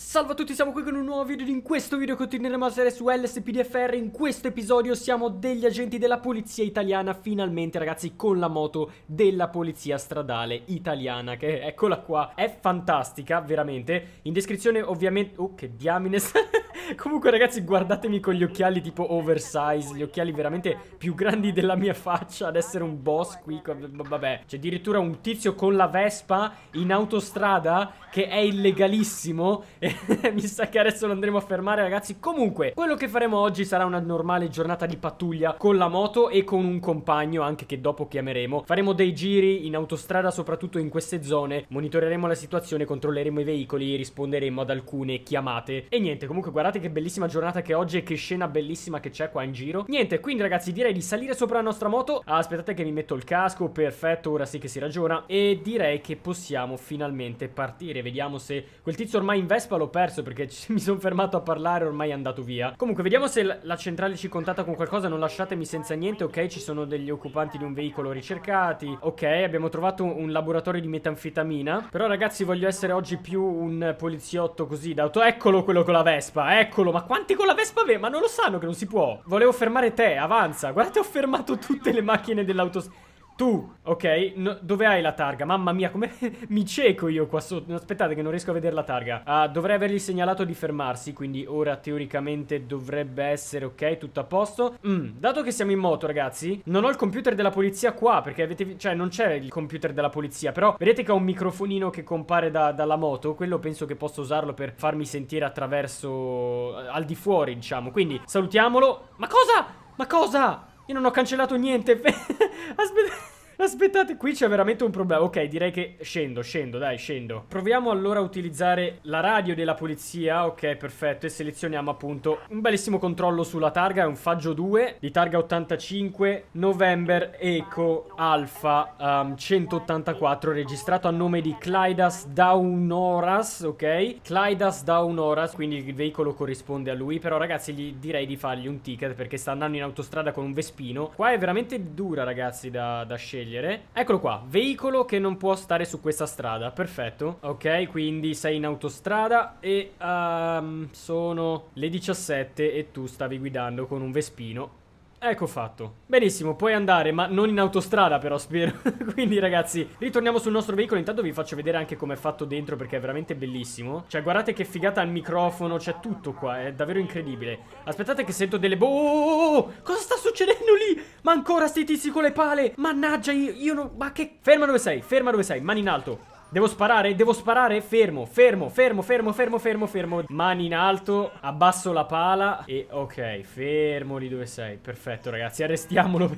Salve a tutti, siamo qui con un nuovo video ed in questo video continueremo a essere su LSPDFR In questo episodio siamo degli agenti della polizia italiana Finalmente ragazzi con la moto della polizia stradale italiana Che eccola qua, è fantastica veramente In descrizione ovviamente... Oh che diamine Comunque ragazzi guardatemi con gli occhiali tipo oversize, gli occhiali veramente più grandi della mia faccia ad essere un boss qui, vabbè. C'è addirittura un tizio con la Vespa in autostrada che è illegalissimo e mi sa che adesso lo andremo a fermare ragazzi. Comunque, quello che faremo oggi sarà una normale giornata di pattuglia con la moto e con un compagno anche che dopo chiameremo. Faremo dei giri in autostrada soprattutto in queste zone, monitoreremo la situazione, controlleremo i veicoli, risponderemo ad alcune chiamate e niente, comunque guardate Guardate che bellissima giornata che oggi e che scena bellissima che c'è qua in giro. Niente, quindi ragazzi direi di salire sopra la nostra moto. aspettate che mi metto il casco, perfetto, ora sì che si ragiona. E direi che possiamo finalmente partire. Vediamo se quel tizio ormai in Vespa l'ho perso perché mi sono fermato a parlare, ormai è andato via. Comunque vediamo se la centrale ci contatta con qualcosa, non lasciatemi senza niente, ok? Ci sono degli occupanti di un veicolo ricercati, ok? Abbiamo trovato un laboratorio di metanfetamina. Però ragazzi voglio essere oggi più un poliziotto così d'auto. Eccolo quello con la Vespa, eccolo. Ma quanti con la Vespa aveva? Ma non lo sanno che non si può. Volevo fermare te, avanza. Guardate, ho fermato tutte le macchine dell'autostrada. Tu, ok, no, dove hai la targa? Mamma mia, come mi cieco io qua sotto Aspettate che non riesco a vedere la targa uh, Dovrei avergli segnalato di fermarsi Quindi ora teoricamente dovrebbe essere ok, tutto a posto mm, Dato che siamo in moto ragazzi Non ho il computer della polizia qua Perché avete, cioè non c'è il computer della polizia Però vedete che ho un microfonino che compare da, dalla moto Quello penso che posso usarlo per farmi sentire attraverso Al di fuori diciamo Quindi salutiamolo Ma cosa? Ma cosa? Io non ho cancellato niente. Aspetta. Aspettate, qui c'è veramente un problema. Ok, direi che scendo, scendo, dai, scendo. Proviamo allora a utilizzare la radio della polizia. Ok, perfetto. E selezioniamo appunto un bellissimo controllo sulla targa. È un faggio 2 di targa 85 November Eco Alpha um, 184 registrato a nome di Clydas Daunoras. Ok, Clydas Daunoras. Quindi il veicolo corrisponde a lui. Però ragazzi, gli direi di fargli un ticket perché sta andando in autostrada con un vespino. Qua è veramente dura, ragazzi, da, da scegliere scegliere. Eccolo qua, veicolo che non può stare su questa strada, perfetto. Ok, quindi sei in autostrada e um, sono le 17 e tu stavi guidando con un Vespino Ecco fatto. Benissimo, puoi andare, ma non in autostrada però, spero. Quindi ragazzi, ritorniamo sul nostro veicolo. Intanto vi faccio vedere anche come è fatto dentro perché è veramente bellissimo. Cioè, guardate che figata al microfono, c'è tutto qua, è davvero incredibile. Aspettate che sento delle... Oh, Cosa sta succedendo lì? Ma ancora sti tizi con le pale! Mannaggia, io, io non... Ma che... Ferma dove sei, ferma dove sei, mani in alto. Devo sparare, devo sparare, fermo, fermo, fermo, fermo, fermo, fermo, fermo Mani in alto, abbasso la pala e ok, fermo lì dove sei Perfetto ragazzi, arrestiamolo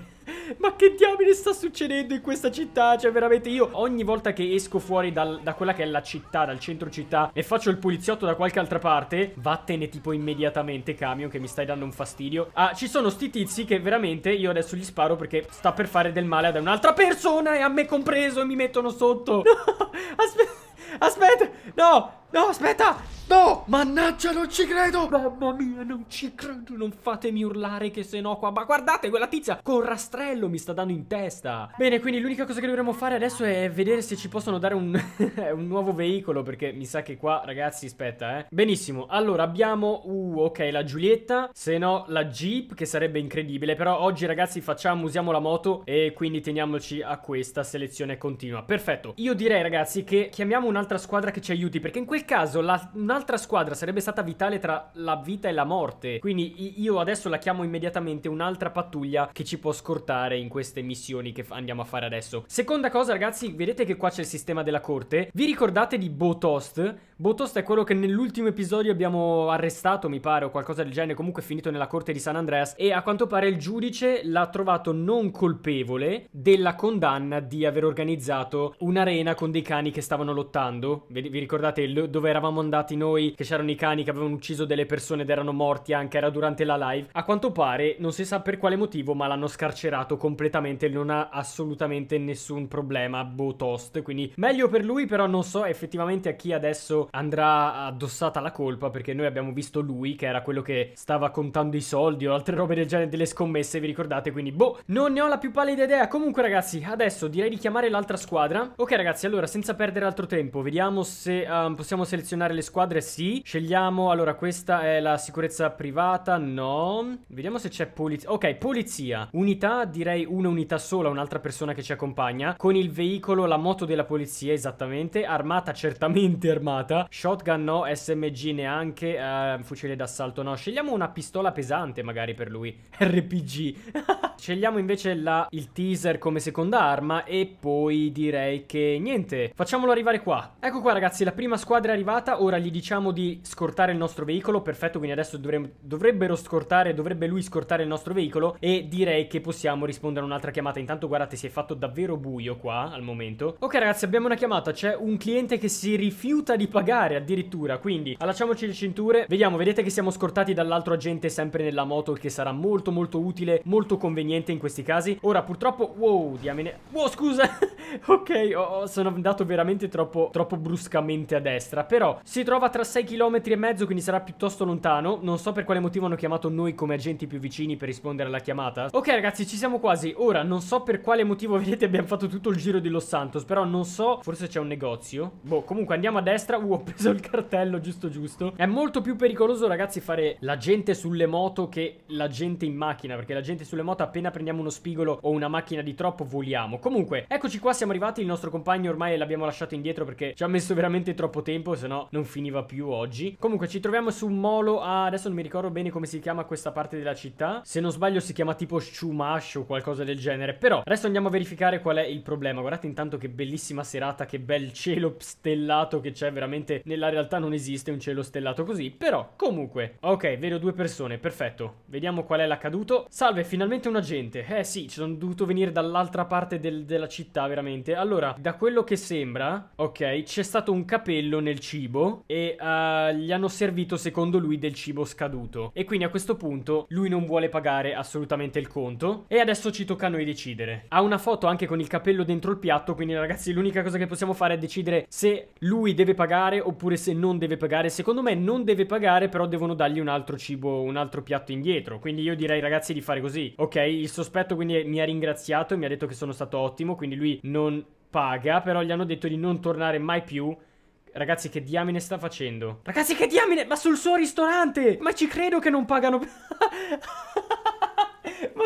ma che diamine sta succedendo in questa città? Cioè, veramente, io ogni volta che esco fuori dal, da quella che è la città, dal centro città, e faccio il poliziotto da qualche altra parte, vattene tipo immediatamente, camion, che mi stai dando un fastidio. Ah, ci sono sti tizi che veramente io adesso gli sparo perché sta per fare del male ad un'altra persona e a me compreso e mi mettono sotto. No, aspetta, aspetta, no, No, aspetta! No! Mannaggia, non ci credo! Mamma mia, non ci credo! Non fatemi urlare che se no qua... Ma guardate, quella tizia con rastrello mi sta dando in testa! Bene, quindi l'unica cosa che dovremmo fare adesso è vedere se ci possono dare un, un nuovo veicolo, perché mi sa che qua, ragazzi, aspetta, eh. Benissimo, allora abbiamo... Uh, ok, la Giulietta, se no la Jeep, che sarebbe incredibile, però oggi, ragazzi, facciamo, usiamo la moto e quindi teniamoci a questa selezione continua. Perfetto, io direi, ragazzi, che chiamiamo un'altra squadra che ci aiuti, perché in questo quel caso la, un'altra squadra sarebbe stata vitale tra la vita e la morte. Quindi io adesso la chiamo immediatamente un'altra pattuglia che ci può scortare in queste missioni che andiamo a fare adesso. Seconda cosa ragazzi, vedete che qua c'è il sistema della corte. Vi ricordate di Botost? Botost è quello che nell'ultimo episodio abbiamo arrestato, mi pare, o qualcosa del genere, comunque è finito nella corte di San Andreas e a quanto pare il giudice l'ha trovato non colpevole della condanna di aver organizzato un'arena con dei cani che stavano lottando. Vi, vi ricordate dove eravamo andati noi, che c'erano i cani che avevano ucciso delle persone ed erano morti anche, era durante la live. A quanto pare, non si sa per quale motivo, ma l'hanno scarcerato completamente, non ha assolutamente nessun problema Botost, quindi meglio per lui, però non so effettivamente a chi adesso andrà addossata la colpa perché noi abbiamo visto lui che era quello che stava contando i soldi o altre robe del genere delle scommesse, vi ricordate? Quindi, boh, non ne ho la più pallida idea. Comunque, ragazzi, adesso direi di chiamare l'altra squadra. Ok, ragazzi, allora, senza perdere altro tempo, vediamo se um, possiamo selezionare le squadre. Sì, scegliamo, allora, questa è la sicurezza privata, no. Vediamo se c'è polizia. Ok, polizia. Unità, direi una unità sola, un'altra persona che ci accompagna. Con il veicolo, la moto della polizia, esattamente. Armata, certamente armata. Shotgun no, SMG neanche, uh, fucile d'assalto no. Scegliamo una pistola pesante magari per lui. RPG. Scegliamo invece la, il teaser come seconda arma e poi direi che niente, facciamolo arrivare qua. Ecco qua ragazzi, la prima squadra è arrivata, ora gli diciamo di scortare il nostro veicolo, perfetto, quindi adesso dovremmo, dovrebbero scortare, dovrebbe lui scortare il nostro veicolo e direi che possiamo rispondere a un'altra chiamata. Intanto guardate, si è fatto davvero buio qua al momento. Ok ragazzi, abbiamo una chiamata, c'è un cliente che si rifiuta di pagare addirittura, quindi allacciamoci le cinture, vediamo, vedete che siamo scortati dall'altro agente sempre nella moto che sarà molto molto utile, molto conveniente niente in questi casi Ora purtroppo, wow, diamine Wow, scusa Ok, oh, sono andato veramente troppo, troppo bruscamente a destra Però si trova tra 6 km e mezzo Quindi sarà piuttosto lontano Non so per quale motivo hanno chiamato noi come agenti più vicini Per rispondere alla chiamata Ok ragazzi, ci siamo quasi Ora, non so per quale motivo, vedete, abbiamo fatto tutto il giro di Los Santos Però non so, forse c'è un negozio Boh, comunque andiamo a destra Uh, ho preso il cartello, giusto giusto È molto più pericoloso ragazzi fare la gente sulle moto Che la gente in macchina Perché la gente sulle moto appena appena prendiamo uno spigolo o una macchina di troppo voliamo. Comunque, eccoci qua, siamo arrivati, il nostro compagno ormai l'abbiamo lasciato indietro perché ci ha messo veramente troppo tempo, se no non finiva più oggi. Comunque ci troviamo su un molo a... adesso non mi ricordo bene come si chiama questa parte della città, se non sbaglio si chiama tipo Shumash o qualcosa del genere, però adesso andiamo a verificare qual è il problema. Guardate intanto che bellissima serata, che bel cielo stellato che c'è veramente, nella realtà non esiste un cielo stellato così, però comunque. Ok, vedo due persone, perfetto. Vediamo qual è l'accaduto. Salve, finalmente una agente gente. Eh sì, ci sono dovuto venire dall'altra parte del, della città, veramente. Allora, da quello che sembra, ok, c'è stato un capello nel cibo e uh, gli hanno servito, secondo lui, del cibo scaduto. E quindi a questo punto lui non vuole pagare assolutamente il conto. E adesso ci tocca a noi decidere. Ha una foto anche con il capello dentro il piatto, quindi ragazzi l'unica cosa che possiamo fare è decidere se lui deve pagare oppure se non deve pagare. Secondo me non deve pagare, però devono dargli un altro cibo, un altro piatto indietro. Quindi io direi ragazzi di fare così, ok? il sospetto quindi mi ha ringraziato e mi ha detto che sono stato ottimo, quindi lui non paga, però gli hanno detto di non tornare mai più. Ragazzi, che diamine sta facendo? Ragazzi, che diamine? Ma sul suo ristorante! Ma ci credo che non pagano... Ma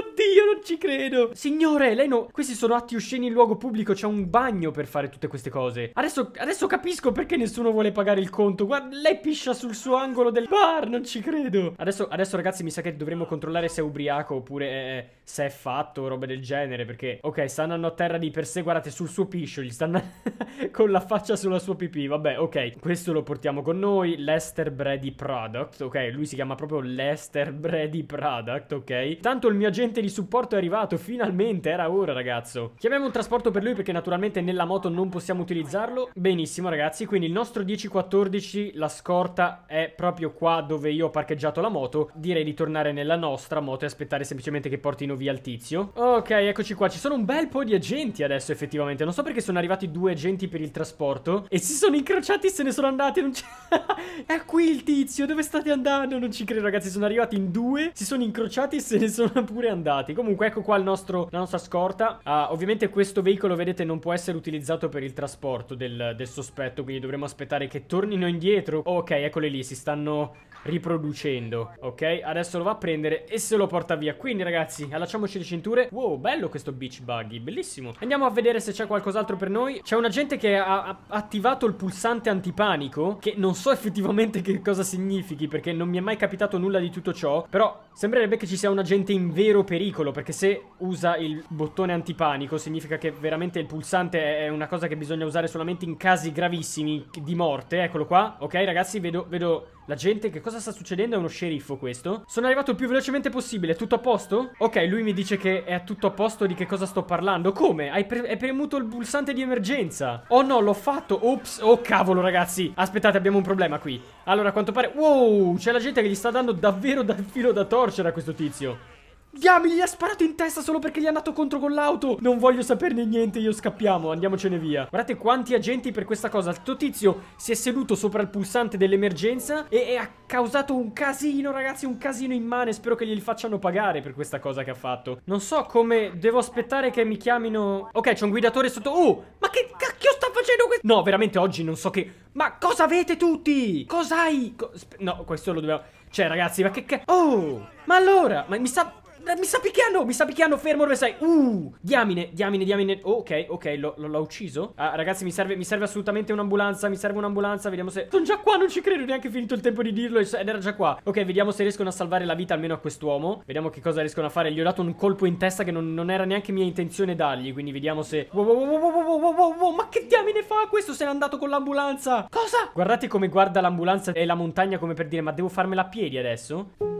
Io non ci credo. Signore, lei no... Questi sono atti osceni in luogo pubblico. C'è un bagno per fare tutte queste cose. Adesso, adesso capisco perché nessuno vuole pagare il conto. Guarda, lei piscia sul suo angolo del bar. Non ci credo. Adesso, adesso ragazzi, mi sa che dovremmo controllare se è ubriaco oppure eh, eh se è fatto o roba del genere. Perché, ok, sta andando a terra di per sé. Guardate, sul suo piscio. Gli sta stanno con la faccia sulla sua pipì. Vabbè, ok. Questo lo portiamo con noi. Lester Brady Product. Ok, lui si chiama proprio Lester Brady Product. Ok. Tanto il mio agente di supporto è arrivato, finalmente, era ora ragazzo. Chiamiamo un trasporto per lui perché naturalmente nella moto non possiamo utilizzarlo. Benissimo ragazzi, quindi il nostro 1014, la scorta è proprio qua dove io ho parcheggiato la moto. Direi di tornare nella nostra moto e aspettare semplicemente che portino via il tizio. Ok, eccoci qua, ci sono un bel po' di agenti adesso effettivamente. Non so perché sono arrivati due agenti per il trasporto e si sono incrociati e se ne sono andati. Non è qui il tizio, dove state andando? Non ci credo ragazzi, sono arrivati in due, si sono incrociati e se ne sono pure andati scappati. Comunque ecco qua nostro, la nostra scorta. Uh, ovviamente questo veicolo, vedete, non può essere utilizzato per il trasporto del, del sospetto, quindi dovremo aspettare che tornino indietro. ok, eccole lì, si stanno riproducendo Ok, adesso lo va a prendere e se lo porta via Quindi ragazzi, allacciamoci le cinture Wow, bello questo beach buggy, bellissimo Andiamo a vedere se c'è qualcos'altro per noi C'è un agente che ha attivato il pulsante antipanico Che non so effettivamente che cosa significhi Perché non mi è mai capitato nulla di tutto ciò Però sembrerebbe che ci sia un agente in vero pericolo Perché se usa il bottone antipanico Significa che veramente il pulsante è una cosa che bisogna usare solamente in casi gravissimi di morte Eccolo qua, ok ragazzi, vedo, vedo la gente, che cosa sta succedendo? È uno sceriffo questo? Sono arrivato il più velocemente possibile, è tutto a posto? Ok, lui mi dice che è tutto a posto, di che cosa sto parlando? Come? Hai, pre hai premuto il pulsante di emergenza? Oh no, l'ho fatto, ops, oh cavolo ragazzi Aspettate, abbiamo un problema qui Allora, a quanto pare, wow, c'è la gente che gli sta dando davvero dal filo da torcere a questo tizio Diamine, gli ha sparato in testa solo perché gli è andato contro con l'auto. Non voglio saperne niente, io scappiamo, andiamocene via. Guardate quanti agenti per questa cosa. Sto tizio si è seduto sopra il pulsante dell'emergenza e, ha causato un casino, ragazzi, un casino immane. Spero che glieli facciano pagare per questa cosa che ha fatto. Non so come devo aspettare che mi chiamino... Ok, c'è un guidatore sotto... Oh, ma che cacchio sta facendo questo? No, veramente oggi non so che... Ma cosa avete tutti? Cos'hai? Co... No, questo lo dobbiamo... Cioè, ragazzi, ma che... Oh, ma allora... Ma mi sta... Eh, mi sta picchiando, mi sta picchiando, fermo dove sei Uh, diamine, diamine, diamine oh, Ok, ok, l'ho ucciso ah, Ragazzi mi serve, mi serve assolutamente un'ambulanza Mi serve un'ambulanza, vediamo se Sono già qua, non ci credo, neanche finito il tempo di dirlo Ed era già qua Ok, vediamo se riescono a salvare la vita almeno a quest'uomo Vediamo che cosa riescono a fare Gli ho dato un colpo in testa che non, non era neanche mia intenzione dargli Quindi vediamo se wow, wow, wow, wow, wow, wow, wow, Ma che diamine fa questo? Se n'è andato con l'ambulanza Cosa? Guardate come guarda l'ambulanza e la montagna come per dire Ma devo farmela a piedi adesso?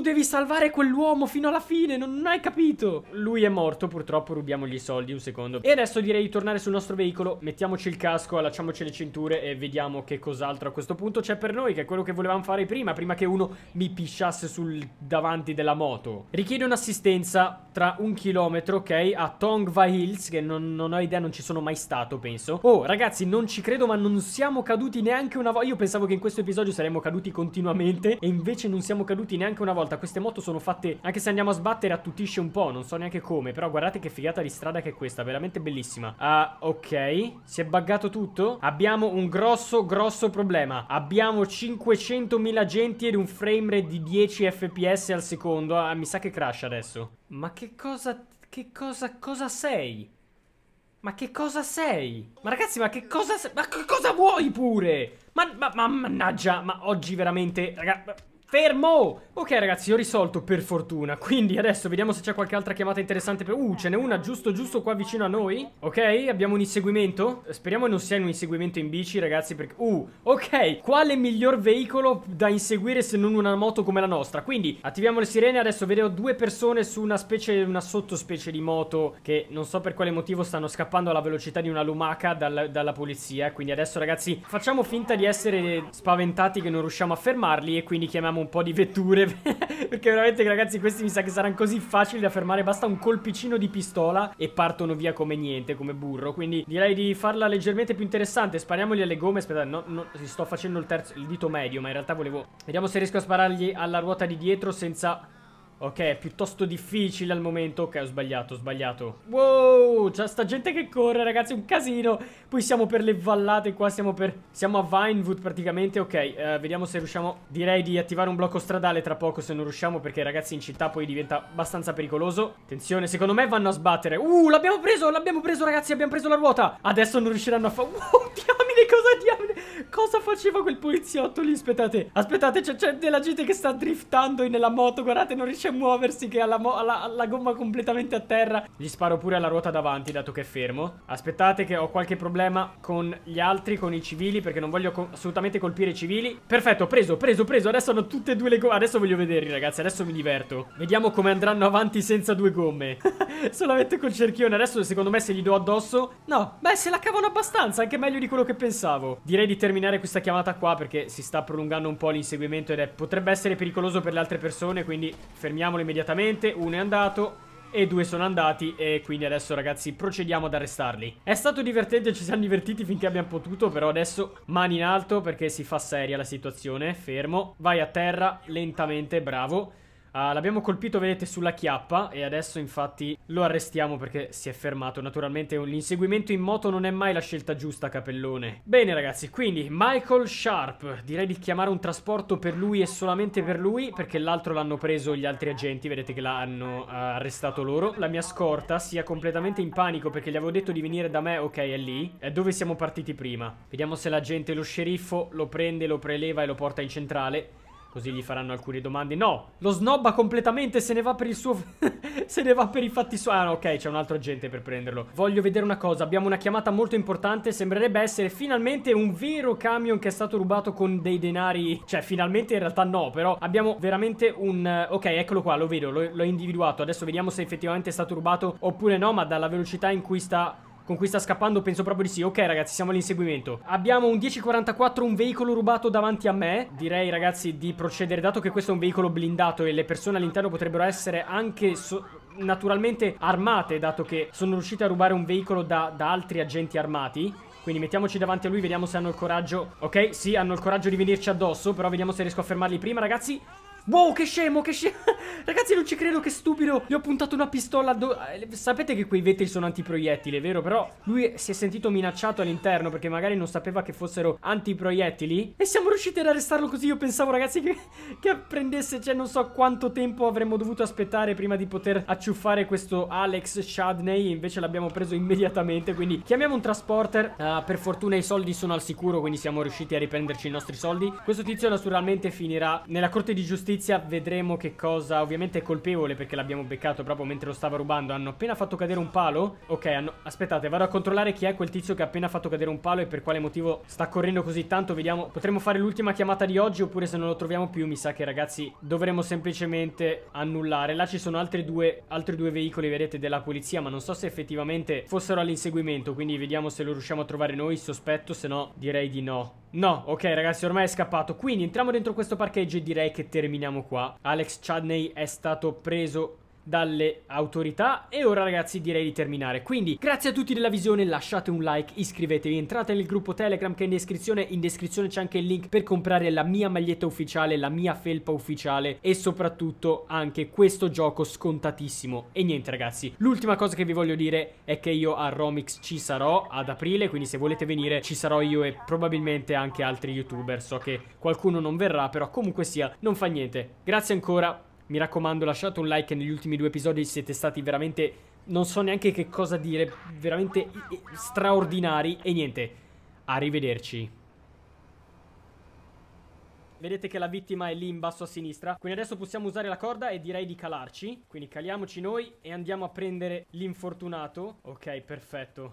devi salvare quell'uomo fino alla fine, non, non hai capito. Lui è morto, purtroppo rubiamogli i soldi, un secondo. E adesso direi di tornare sul nostro veicolo, mettiamoci il casco, allacciamoci le cinture e vediamo che cos'altro a questo punto c'è per noi, che è quello che volevamo fare prima, prima che uno mi pisciasse sul davanti della moto. Richiede un'assistenza tra un chilometro, ok, a Tongva Hills, che non, non ho idea, non ci sono mai stato, penso. Oh, ragazzi, non ci credo, ma non siamo caduti neanche una volta. Io pensavo che in questo episodio saremmo caduti continuamente e invece non siamo caduti neanche una volta volta queste moto sono fatte, anche se andiamo a sbattere attutisce un po', non so neanche come, però guardate che figata di strada che è questa, veramente bellissima. Ah, uh, ok, si è buggato tutto? Abbiamo un grosso, grosso problema. Abbiamo 500.000 agenti ed un frame rate di 10 fps al secondo, ah, mi sa che crash adesso. Ma che cosa, che cosa, cosa sei? Ma che cosa sei? Ma ragazzi, ma che cosa sei? Ma che cosa vuoi pure? Ma, ma, ma mannaggia, ma oggi veramente, ragazzi... Fermo! Ok ragazzi, ho risolto per fortuna, quindi adesso vediamo se c'è qualche altra chiamata interessante per... Uh, ce n'è una giusto giusto qua vicino a noi? Ok, abbiamo un inseguimento? Speriamo non sia un inseguimento in bici ragazzi perché... Uh, ok, quale miglior veicolo da inseguire se non una moto come la nostra? Quindi attiviamo le sirene, adesso vedo due persone su una specie, una sottospecie di moto che non so per quale motivo stanno scappando alla velocità di una lumaca dalla, dalla polizia, quindi adesso ragazzi facciamo finta di essere spaventati che non riusciamo a fermarli e quindi chiamiamo un po' di vetture Perché veramente ragazzi questi mi sa che saranno così facili da fermare Basta un colpicino di pistola e partono via come niente, come burro Quindi direi di farla leggermente più interessante Spariamogli alle gomme, aspettate, no, no, sto facendo il terzo, il dito medio Ma in realtà volevo, vediamo se riesco a sparargli alla ruota di dietro senza Ok, è piuttosto difficile al momento. Ok, ho sbagliato, ho sbagliato. Wow, c'è sta gente che corre, ragazzi, è un casino. Poi siamo per le vallate qua, siamo per... Siamo a Vinewood praticamente. Ok, eh, vediamo se riusciamo... Direi di attivare un blocco stradale tra poco se non riusciamo, perché ragazzi in città poi diventa abbastanza pericoloso. Attenzione, secondo me vanno a sbattere. Uh, l'abbiamo preso, l'abbiamo preso, ragazzi, abbiamo preso la ruota. Adesso non riusciranno a fare... Wow, diamine, cosa diamine? Cosa faceva quel poliziotto lì? Aspettate, aspettate, c'è, della gente che sta driftando nella moto. Guardate, non riesce a muoversi che ha la, alla, alla gomma completamente a terra. Gli sparo pure alla ruota davanti, dato che è fermo. Aspettate che ho qualche problema con gli altri, con i civili, perché non voglio co assolutamente colpire i civili. Perfetto, preso, preso, preso. Adesso hanno tutte e due le gomme. Adesso voglio vederli, ragazzi. Adesso mi diverto. Vediamo come andranno avanti senza due gomme. Solamente col cerchione. Adesso, secondo me, se gli do addosso... No, beh, se la cavano abbastanza, anche meglio di quello che pensavo. Direi di terminare terminare questa chiamata qua perché si sta prolungando un po' l'inseguimento ed è, potrebbe essere pericoloso per le altre persone, quindi fermiamolo immediatamente. Uno è andato e due sono andati e quindi adesso ragazzi procediamo ad arrestarli. È stato divertente, ci siamo divertiti finché abbiamo potuto, però adesso mani in alto perché si fa seria la situazione, fermo, vai a terra lentamente, bravo. Uh, l'abbiamo colpito, vedete, sulla chiappa e adesso infatti lo arrestiamo perché si è fermato. Naturalmente l'inseguimento in moto non è mai la scelta giusta, capellone. Bene ragazzi, quindi Michael Sharp, direi di chiamare un trasporto per lui e solamente per lui perché l'altro l'hanno preso gli altri agenti, vedete che l'hanno uh, arrestato loro. La mia scorta sia completamente in panico perché gli avevo detto di venire da me, ok è lì, è dove siamo partiti prima. Vediamo se l'agente, lo sceriffo, lo prende, lo preleva e lo porta in centrale. Così gli faranno alcune domande. No, lo snobba completamente, se ne va per il suo... se ne va per i fatti suoi. Ah, ok, c'è un altro agente per prenderlo. Voglio vedere una cosa, abbiamo una chiamata molto importante. Sembrerebbe essere finalmente un vero camion che è stato rubato con dei denari... Cioè, finalmente in realtà no, però abbiamo veramente un... Eh, ok, eccolo qua, lo vedo, l'ho individuato. Adesso vediamo se effettivamente è stato rubato oppure no, ma dalla velocità in cui sta con cui sta scappando? Penso proprio di sì. Ok, ragazzi, siamo all'inseguimento. Abbiamo un 1044, un veicolo rubato davanti a me. Direi, ragazzi, di procedere, dato che questo è un veicolo blindato e le persone all'interno potrebbero essere anche... So naturalmente armate, dato che sono riuscite a rubare un veicolo da, da altri agenti armati. Quindi mettiamoci davanti a lui, vediamo se hanno il coraggio. Ok, sì, hanno il coraggio di venirci addosso, però vediamo se riesco a fermarli prima, ragazzi. Wow, che scemo, che scemo. Ragazzi, non ci credo, che stupido. Gli ho puntato una pistola. Do... Eh, sapete che quei vetri sono antiproiettili, vero? Però lui si è sentito minacciato all'interno perché magari non sapeva che fossero antiproiettili. E siamo riusciti ad arrestarlo così. Io pensavo, ragazzi, che, che prendesse, cioè, non so quanto tempo avremmo dovuto aspettare prima di poter acciuffare questo Alex Shadney. Invece l'abbiamo preso immediatamente. Quindi chiamiamo un trasporter. Uh, per fortuna i soldi sono al sicuro, quindi siamo riusciti a riprenderci i nostri soldi. Questo tizio naturalmente finirà nella corte di giustizia giustizia, vedremo che cosa... Ovviamente è colpevole perché l'abbiamo beccato proprio mentre lo stava rubando. Hanno appena fatto cadere un palo? Ok, hanno... Aspettate, vado a controllare chi è quel tizio che ha appena fatto cadere un palo e per quale motivo sta correndo così tanto. Vediamo, potremmo fare l'ultima chiamata di oggi oppure se non lo troviamo più mi sa che ragazzi dovremo semplicemente annullare. Là ci sono altri due, altri due veicoli, vedete, della polizia, ma non so se effettivamente fossero all'inseguimento. Quindi vediamo se lo riusciamo a trovare noi, sospetto, se no direi di no. No, ok ragazzi, ormai è scappato. Quindi entriamo dentro questo parcheggio e direi che terminiamo qua. Alex Chadney è stato preso dalle autorità e ora ragazzi direi di terminare. Quindi grazie a tutti della visione, lasciate un like, iscrivetevi, entrate nel gruppo Telegram che è in descrizione, in descrizione c'è anche il link per comprare la mia maglietta ufficiale, la mia felpa ufficiale e soprattutto anche questo gioco scontatissimo. E niente ragazzi, l'ultima cosa che vi voglio dire è che io a Romix ci sarò ad aprile, quindi se volete venire ci sarò io e probabilmente anche altri youtuber, so che qualcuno non verrà però comunque sia non fa niente. Grazie ancora mi raccomando, lasciate un like negli ultimi due episodi, siete stati veramente, non so neanche che cosa dire, veramente straordinari. E niente, arrivederci. Vedete che la vittima è lì in basso a sinistra. Quindi adesso possiamo usare la corda e direi di calarci. Quindi caliamoci noi e andiamo a prendere l'infortunato. Ok, perfetto.